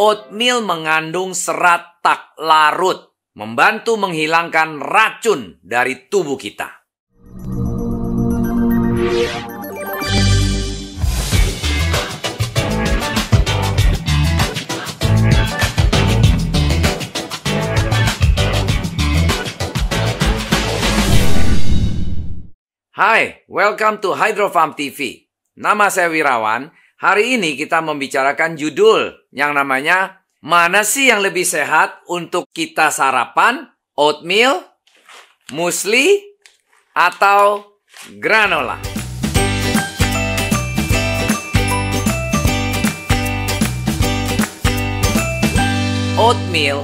Oatmeal mengandung serat tak larut, membantu menghilangkan racun dari tubuh kita. Hai, welcome to Hydrofarm TV. Nama saya Wirawan Hari ini kita membicarakan judul yang namanya Mana sih yang lebih sehat untuk kita sarapan? Oatmeal, muesli, atau granola? Oatmeal,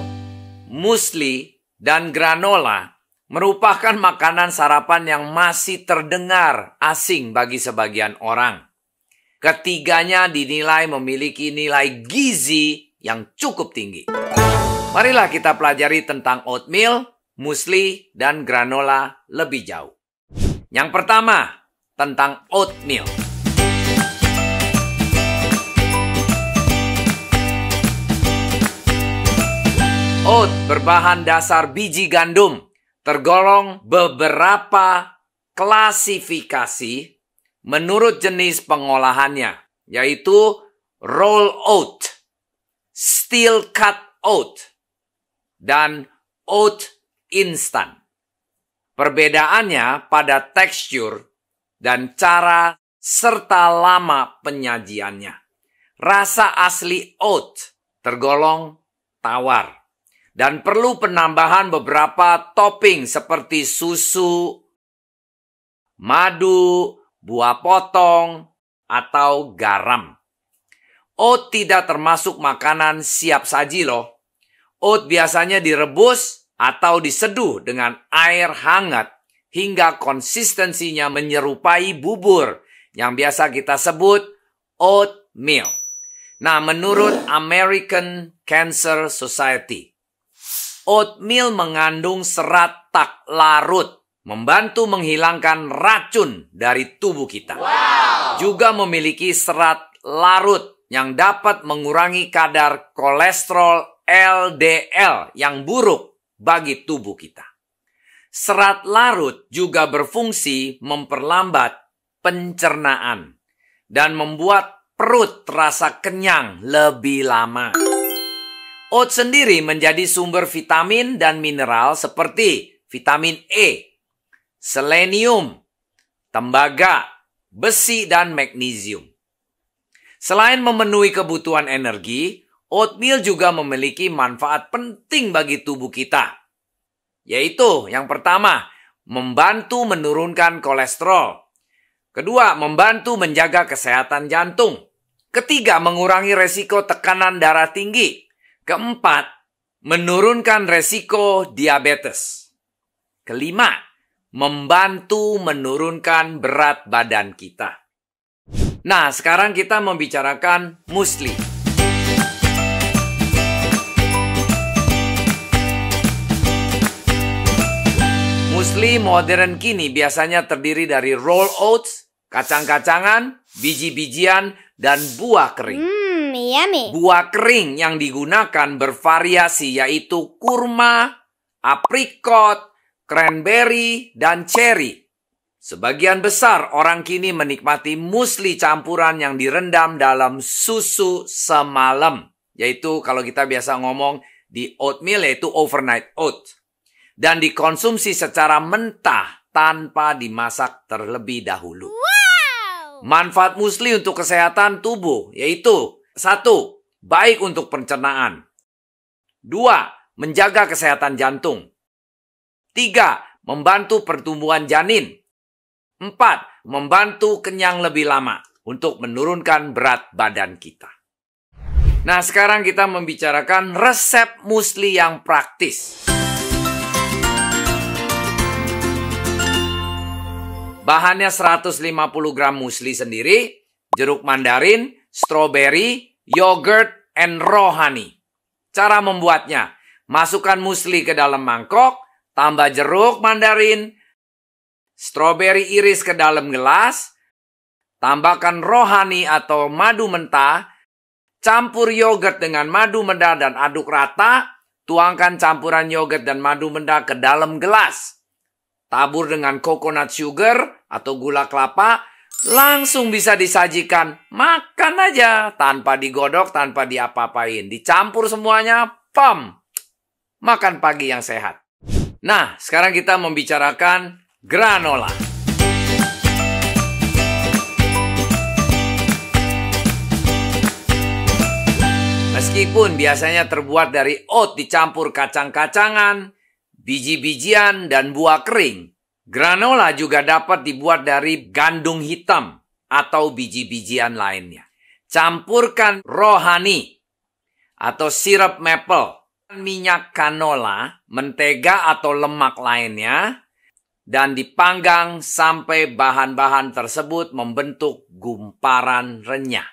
muesli, dan granola merupakan makanan sarapan yang masih terdengar asing bagi sebagian orang. Ketiganya dinilai memiliki nilai gizi yang cukup tinggi. Marilah kita pelajari tentang oatmeal, musli, dan granola lebih jauh. Yang pertama, tentang oatmeal. Oat berbahan dasar biji gandum tergolong beberapa klasifikasi menurut jenis pengolahannya, yaitu roll out, steel cut out, dan oat instant. Perbedaannya pada tekstur dan cara serta lama penyajiannya. Rasa asli oat tergolong tawar dan perlu penambahan beberapa topping seperti susu, madu, buah potong, atau garam. Oat tidak termasuk makanan siap saji loh. Oat biasanya direbus atau diseduh dengan air hangat hingga konsistensinya menyerupai bubur yang biasa kita sebut oatmeal. Nah, menurut American Cancer Society, oatmeal mengandung serat tak larut membantu menghilangkan racun dari tubuh kita. Wow. Juga memiliki serat larut yang dapat mengurangi kadar kolesterol LDL yang buruk bagi tubuh kita. Serat larut juga berfungsi memperlambat pencernaan dan membuat perut terasa kenyang lebih lama. Oat sendiri menjadi sumber vitamin dan mineral seperti vitamin E, selenium, tembaga, besi, dan magnesium. Selain memenuhi kebutuhan energi, oatmeal juga memiliki manfaat penting bagi tubuh kita. Yaitu yang pertama, membantu menurunkan kolesterol. Kedua, membantu menjaga kesehatan jantung. Ketiga, mengurangi resiko tekanan darah tinggi. Keempat, menurunkan resiko diabetes. Kelima, membantu menurunkan berat badan kita. Nah, sekarang kita membicarakan musli. Musli modern kini biasanya terdiri dari roll oats, kacang-kacangan, biji-bijian, dan buah kering. Hmm, yummy. Iya, buah kering yang digunakan bervariasi yaitu kurma, aprikot, cranberry, dan cherry. Sebagian besar orang kini menikmati musli campuran yang direndam dalam susu semalam, yaitu kalau kita biasa ngomong di oatmeal yaitu overnight oat dan dikonsumsi secara mentah tanpa dimasak terlebih dahulu. Wow. Manfaat musli untuk kesehatan tubuh yaitu satu, baik untuk pencernaan. dua, Menjaga kesehatan jantung. Tiga, membantu pertumbuhan janin. Empat, membantu kenyang lebih lama untuk menurunkan berat badan kita. Nah, sekarang kita membicarakan resep musli yang praktis. Bahannya 150 gram musli sendiri, jeruk mandarin, stroberi, yogurt, and rohani. Cara membuatnya, masukkan musli ke dalam mangkok, Tambah jeruk mandarin, stroberi iris ke dalam gelas, tambahkan rohani atau madu mentah, campur yogurt dengan madu mentah dan aduk rata, tuangkan campuran yogurt dan madu mentah ke dalam gelas. Tabur dengan coconut sugar atau gula kelapa, langsung bisa disajikan. Makan aja tanpa digodok, tanpa diapa-apain. Dicampur semuanya, pam. Makan pagi yang sehat. Nah, sekarang kita membicarakan granola. Meskipun biasanya terbuat dari oat dicampur kacang-kacangan, biji-bijian, dan buah kering, granola juga dapat dibuat dari gandum hitam atau biji-bijian lainnya. Campurkan rohani atau sirup maple minyak canola, mentega atau lemak lainnya, dan dipanggang sampai bahan-bahan tersebut membentuk gumparan renyah.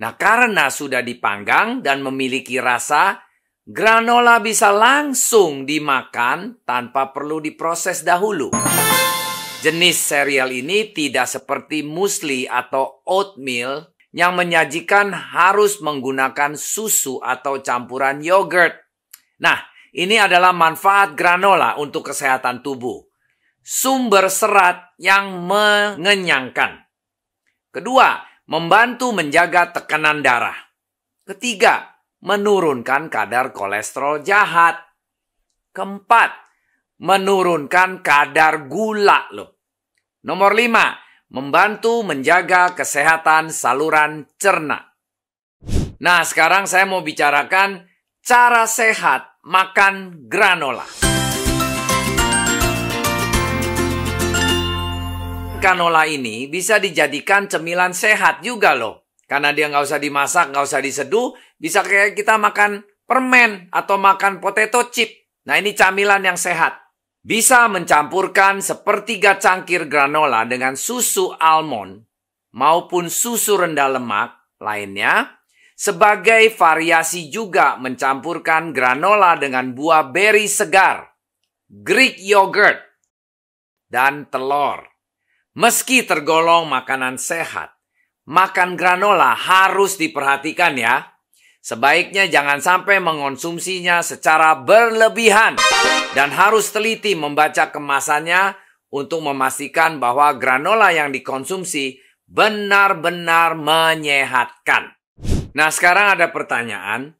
Nah, karena sudah dipanggang dan memiliki rasa, granola bisa langsung dimakan tanpa perlu diproses dahulu. Jenis serial ini tidak seperti musli atau oatmeal yang menyajikan harus menggunakan susu atau campuran yogurt Nah, ini adalah manfaat granola untuk kesehatan tubuh. Sumber serat yang mengenyangkan. Kedua, membantu menjaga tekanan darah. Ketiga, menurunkan kadar kolesterol jahat. Keempat, menurunkan kadar gula loh. Nomor lima, membantu menjaga kesehatan saluran cerna. Nah, sekarang saya mau bicarakan cara sehat makan granola. Granola ini bisa dijadikan cemilan sehat juga loh. Karena dia nggak usah dimasak, nggak usah diseduh, bisa kayak kita makan permen atau makan potato chip. Nah ini camilan yang sehat. Bisa mencampurkan sepertiga cangkir granola dengan susu almond maupun susu rendah lemak lainnya sebagai variasi juga mencampurkan granola dengan buah beri segar, Greek yogurt, dan telur. Meski tergolong makanan sehat, makan granola harus diperhatikan ya. Sebaiknya jangan sampai mengonsumsinya secara berlebihan dan harus teliti membaca kemasannya untuk memastikan bahwa granola yang dikonsumsi benar-benar menyehatkan. Nah sekarang ada pertanyaan,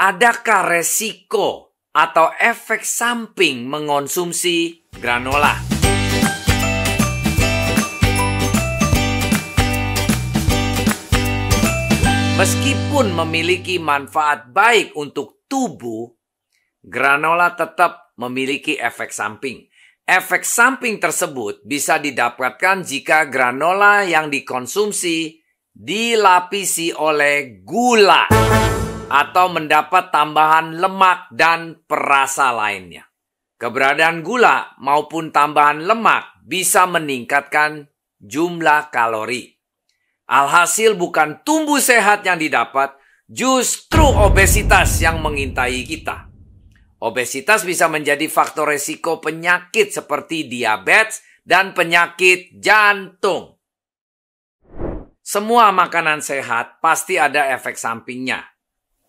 adakah resiko atau efek samping mengonsumsi granola? Meskipun memiliki manfaat baik untuk tubuh, granola tetap memiliki efek samping. Efek samping tersebut bisa didapatkan jika granola yang dikonsumsi dilapisi oleh gula atau mendapat tambahan lemak dan perasa lainnya. Keberadaan gula maupun tambahan lemak bisa meningkatkan jumlah kalori. Alhasil bukan tumbuh sehat yang didapat, justru obesitas yang mengintai kita. Obesitas bisa menjadi faktor resiko penyakit seperti diabetes dan penyakit jantung. Semua makanan sehat pasti ada efek sampingnya.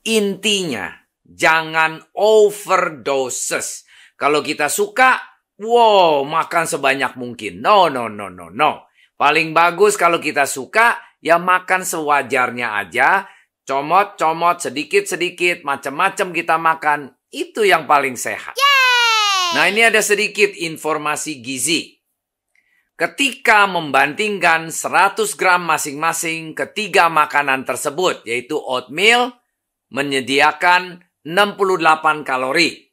Intinya, jangan overdoses. Kalau kita suka, wow, makan sebanyak mungkin. No, no, no, no, no. Paling bagus kalau kita suka, ya makan sewajarnya aja. Comot-comot, sedikit-sedikit, macam-macam kita makan. Itu yang paling sehat. Yay! Nah, ini ada sedikit informasi gizi ketika membandingkan 100 gram masing-masing ketiga makanan tersebut, yaitu oatmeal menyediakan 68 kalori.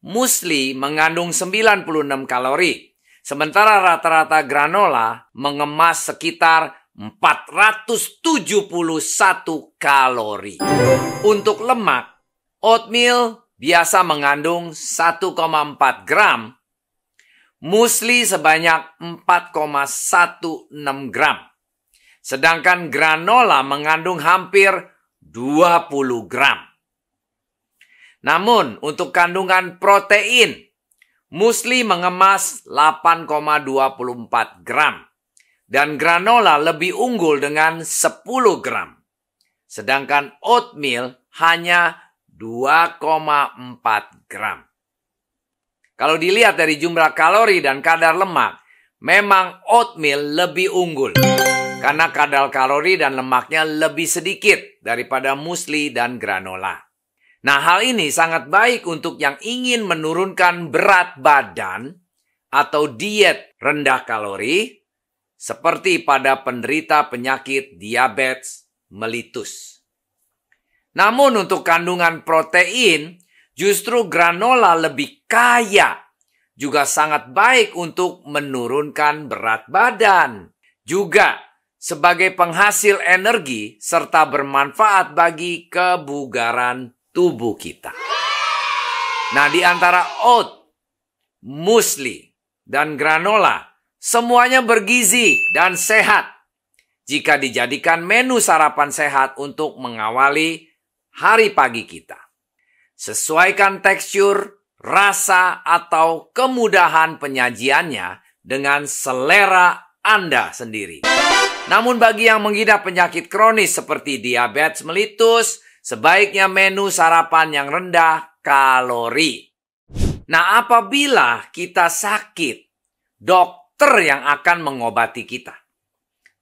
Musli mengandung 96 kalori, sementara rata-rata granola mengemas sekitar 471 kalori. Untuk lemak, oatmeal biasa mengandung 1,4 gram Musli sebanyak 4,16 gram. Sedangkan granola mengandung hampir 20 gram. Namun untuk kandungan protein, musli mengemas 8,24 gram. Dan granola lebih unggul dengan 10 gram. Sedangkan oatmeal hanya 2,4 gram. Kalau dilihat dari jumlah kalori dan kadar lemak, memang oatmeal lebih unggul. Karena kadar kalori dan lemaknya lebih sedikit daripada musli dan granola. Nah hal ini sangat baik untuk yang ingin menurunkan berat badan atau diet rendah kalori seperti pada penderita penyakit diabetes melitus. Namun untuk kandungan protein Justru granola lebih kaya, juga sangat baik untuk menurunkan berat badan. Juga sebagai penghasil energi serta bermanfaat bagi kebugaran tubuh kita. Nah, di antara oat, musli, dan granola, semuanya bergizi dan sehat. Jika dijadikan menu sarapan sehat untuk mengawali hari pagi kita. Sesuaikan tekstur, rasa, atau kemudahan penyajiannya dengan selera Anda sendiri. Namun bagi yang mengidap penyakit kronis seperti diabetes melitus, sebaiknya menu sarapan yang rendah kalori. Nah, apabila kita sakit, dokter yang akan mengobati kita.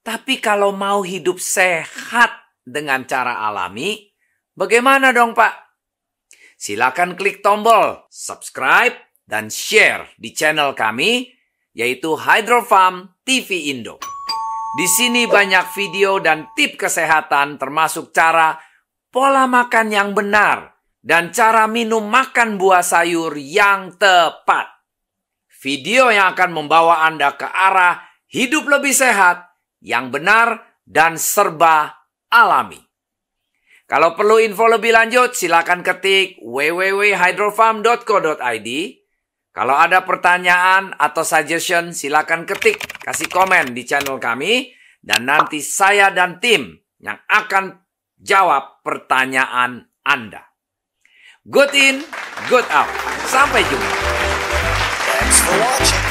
Tapi kalau mau hidup sehat dengan cara alami, bagaimana dong, Pak? silakan klik tombol subscribe dan share di channel kami yaitu Hydrofarm TV Indo. Di sini banyak video dan tip kesehatan termasuk cara pola makan yang benar dan cara minum makan buah sayur yang tepat. Video yang akan membawa Anda ke arah hidup lebih sehat, yang benar dan serba alami. Kalau perlu info lebih lanjut, silakan ketik www.hydrofarm.co.id. Kalau ada pertanyaan atau suggestion, silakan ketik, kasih komen di channel kami. Dan nanti saya dan tim yang akan jawab pertanyaan Anda. Good in, good out. Sampai jumpa. Thanks for watching.